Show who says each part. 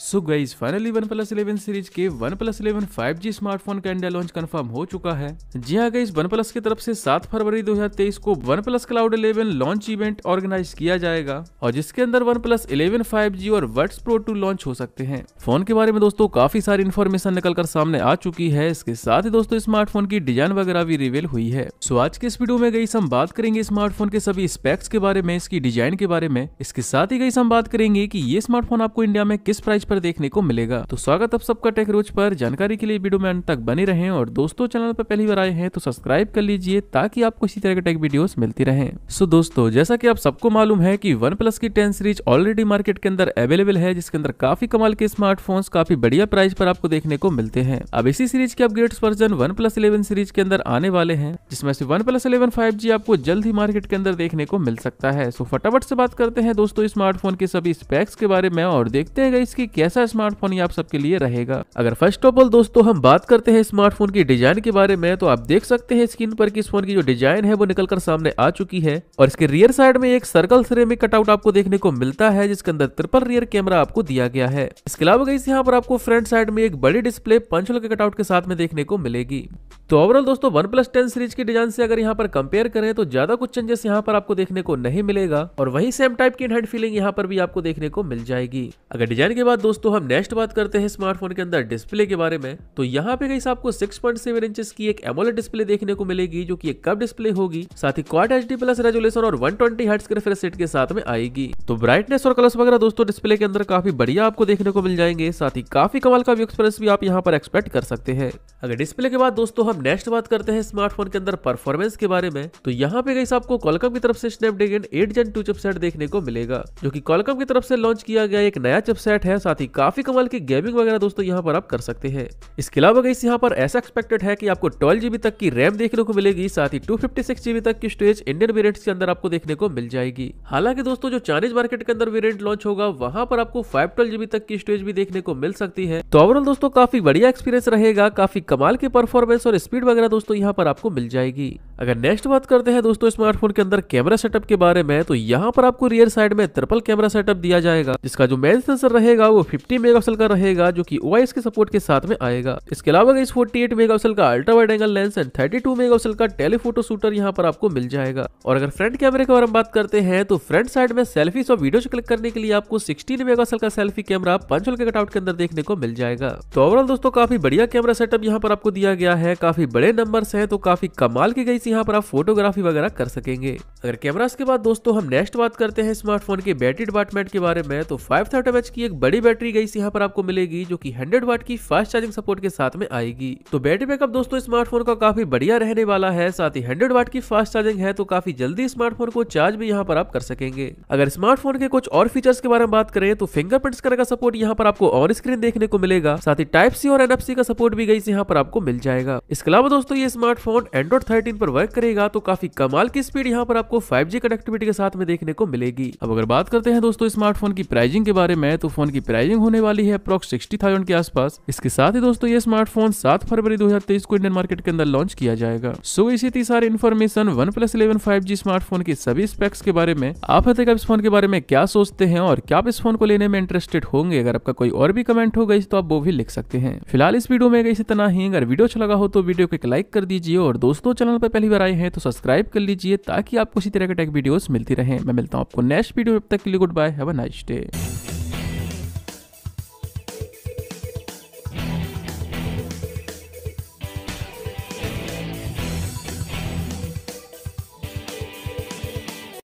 Speaker 1: सो so guys finally OnePlus eleven series के OnePlus eleven five G smartphone का India launch confirm हो चुका है जी हाँ गाइज वन प्लस की तरफ से 7 फरवरी 2023 को OnePlus cloud eleven launch event organise किया जाएगा और जिसके अंदर OnePlus eleven five G और वर्ड्स प्रो टू लॉन्च हो सकते हैं फोन के बारे में दोस्तों काफी सारी इन्फॉर्मेशन निकल कर सामने आ चुकी है इसके साथ ही दोस्तों स्मार्टफोन की डिजाइन वगैरह भी रिवील हुई है सो आज के इस वीडियो में गई हम बात करेंगे स्मार्टफोन के सभी स्पेक्स के बारे में इसकी डिजाइन के बारे में इसके साथ ही गई हम बात करेंगे की ये स्मार्टफोन आपको इंडिया में किस प्राइस पर देखने को मिलेगा तो स्वागत अब सबका टेक रोज पर जानकारी के लिए वीडियो में अंत तक बने रहे और दोस्तों चैनल पर पहली बार आए हैं तो सब्सक्राइब कर लीजिए ताकि आपको इसी तरह के टेक वीडियो मिलती रहे सो दोस्तों जैसा की आप सबको मालूम है की वन प्लस की टेन सीरीज ऑलरेडी मार्केट के अंदर अवेलेबल है जिसके अंदर काफी कमाल के स्मार्टफोन काफी बढ़िया प्राइस पर आपको देखने को मिलते हैं अब इसी सीरीज के upgrade version OnePlus series के अंदर आने वाले हैं जिसमें से वन प्लस इलेवन आपको जल्द ही मार्केट के अंदर देखने को मिल सकता है सो फटाफट से बात करते हैं दोस्तों स्मार्टफोन के सभी स्पेक्स के बारे में और देखते हैं इसकी कैसा स्मार्टफोन ये आप सबके लिए रहेगा अगर फर्स्ट ऑफ ऑल दोस्तों हम बात करते हैं स्मार्टफोन की डिजाइन के बारे में तो आप देख सकते हैं स्क्रीन पर की इस फोन की जो डिजाइन है वो निकल कर सामने आ चुकी है और इसके रियर साइड में एक सर्कल सिरे सिरेमिक कटआउट आपको देखने को मिलता है जिसके अंदर ट्रिपल रियर कैमरा आपको दिया गया है इसके अलावा इस यहाँ पर आपको फ्रंट साइड में एक बड़ी डिस्प्ले पंचल के कटआउट के साथ में देखने को मिलेगी तो ओवरऑल दोस्तों वन प्लस टेन सीरीज के डिजाइन से अगर यहाँ पर कंपेयर करें तो ज्यादा कुछ चेंजेस यहाँ पर आपको देखने को नहीं मिलेगा और वही सेम टाइप की हेड फीलिंग यहाँ पर भी आपको देखने को मिल जाएगी अगर डिजाइन के बाद दोस्तों हम नेक्स्ट बात करते हैं स्मार्टफोन के अंदर डिस्प्ले के बारे में तो यहाँ पे कहीं आपको सिक्स पॉइंट इंचेस की एक एमोलेट डिस्प्ले देखने को मिलेगी जो की कब डिस्प्ले होगी साथ ही क्वार एच प्लस रेजुलेशन और वन ट्वेंटी हर्ट रिफ्रेश के साथ में आएगी तो ब्राइटनेस और कलर्स वगैरह दोस्तों डिस्प्ले के अंदर काफी बढ़िया आपको देखने को मिल जाएंगे साथ ही काफी कमाल का व्यू एक्सपीरियंस भी आप यहाँ पर एक्सपेक्ट कर सकते हैं अगर डिस्प्ले के बाद दोस्तों हम नेक्स्ट बात करते हैं स्मार्टफोन के अंदर परफॉर्मेंस के बारे में तो यहाँ पे गई आपको कॉलकम की तरफ से Snapdragon eight gen two chipset देखने को मिलेगा जो की कॉलकम की तरफ से लॉन्च किया गया एक नया चिपसेट है साथ ही काफी कमाल की गेमिंग वगैरह दोस्तों यहाँ पर आप कर सकते हैं इसके अलावा गई यहाँ पर ऐसा एक्सपेक्टेड है की आपको ट्वेल्व तक की रैम देखने को मिलेगी साथ ही टू जीबी तक की स्टोरेज इंडियन वेरियंट के अंदर आपको देखने को मिल जाएगी हालांकि दोस्तों जो चाइनीज मार्केट के अंदर वेरियंट लॉन्च होगा वहाँ पर आपको फाइव ट्वेल्व जीबी तक की स्टोरेज भी देखने को मिल सकती है तो ओवरऑल दोस्तों काफी बढ़िया एक्सपीरियंस रहेगा काफी कमाल की परफॉर्मेंस और स्पीड वगैरह दोस्तों यहाँ पर आपको मिल जाएगी अगर नेक्स्ट बात करते हैं दोस्तों स्मार्टफोन के अंदर कैमरा सेटअप के बारे में तो यहाँ पर आपको रियर साइड में ट्रिपल कैमरा सेटअप दिया जाएगा जिसका जो मेन सेंसर रहेगा वो 50 मेगापिक्सल का रहेगा जो कि ओआईएस के सपोर्ट के साथ में आएगा इसके अलावा इस 48 मेगापिक्सल का ultra wide angle lens and two megapixel का टेलीफोटो शूटर यहाँ पर आपको मिल जाएगा और अगर फ्रंट कैमरे के बारे में बात करते हैं तो फ्रंट साइड में सेल्फीज और वीडियो क्लिक करने के लिए आपको सिक्सटीन मेगापिक्सल का सेल्फी कैमरा पंचल के कटआउट के अंदर देखने को मिल जाएगा तो ओवरऑल दोस्तों काफी बढ़िया कैमरा सेटअप यहाँ पर आपको दिया गया है काफी बड़े नंबर है तो काफी कमाल की गई यहाँ पर आप फोटोग्राफी वगैरह कर सकेंगे अगर कैमरास के बाद दोस्तों हम नेक्स्ट बात करते हैं स्मार्टफोन के बैटरी डिपार्टमेंट के बारे में तो फाइव थर्टी की एक बड़ी बैटरी गई यहाँ पर आपको मिलेगी जो की हंड्रेड वाट की फास्ट चार्जिंग सपोर्ट के साथ में आएगी तो बैटरी बैकअप दोस्तों स्मार्टफोन का काफी बढ़िया रहने वाला है साथ ही हंड्रेड वाट की फास्ट चार्जिंग है तो काफी जल्दी स्मार्टफोन को चार्ज भी यहाँ पर आप कर सकेंगे अगर स्मार्टफोन के कुछ और फीचर्स के बारे में बात करें तो फिंगरप्रिंट स्कैनर का सपोर्ट यहाँ पर आपको ऑन स्क्रीन देखने को मिलेगा साथ ही टाइप सी और एनएफसी का सपोर्ट भी गई यहाँ पर आपको मिल जाएगा इसके अलावा दोस्तों ये स्मार्टफोन एंड्रॉइड 13 पर वर्क करेगा तो काफी कमाल की स्पीड यहाँ पर आपको 5G कनेक्टिविटी के साथ में देखने को मिलेगी अब अगर बात करते हैं दोस्तों स्मार्टफोन की प्राइजिंग के बारे में तो फोन की प्राइजिंग होने वाली है अप्रोक्स सिक्सटी के आसपास इसके साथ ही दोस्तों ये स्मार्टफोन सात फरवरी दो को इंडियन मार्केट के अंदर लॉन्च किया जाएगा सो इसी थी सारी information OnePlus eleven five G smartphone के सभी स्पेक्स के बारे में आप हते इस फोन के बारे में क्या सोचते हैं और क्या आप इस फोन को लेने में इंटरेस्टेड होंगे अगर आपका कोई और भी कमेंट हो गई तो आप वो भी लिख सकते हैं फिलहाल इस वीडियो में इतना ही अगर वीडियो अच्छा लगा हो तो वीडियो को एक लाइक कर दीजिए और दोस्तों चैनल पर पहली बार आए हैं तो सब्सक्राइब कर लीजिए ताकि आपको इसी तरह के टेक वीडियोस मिलती रहें मैं मिलता हूँ आपको नेक्स्ट वीडियो तक के लिए goodbye have a nice day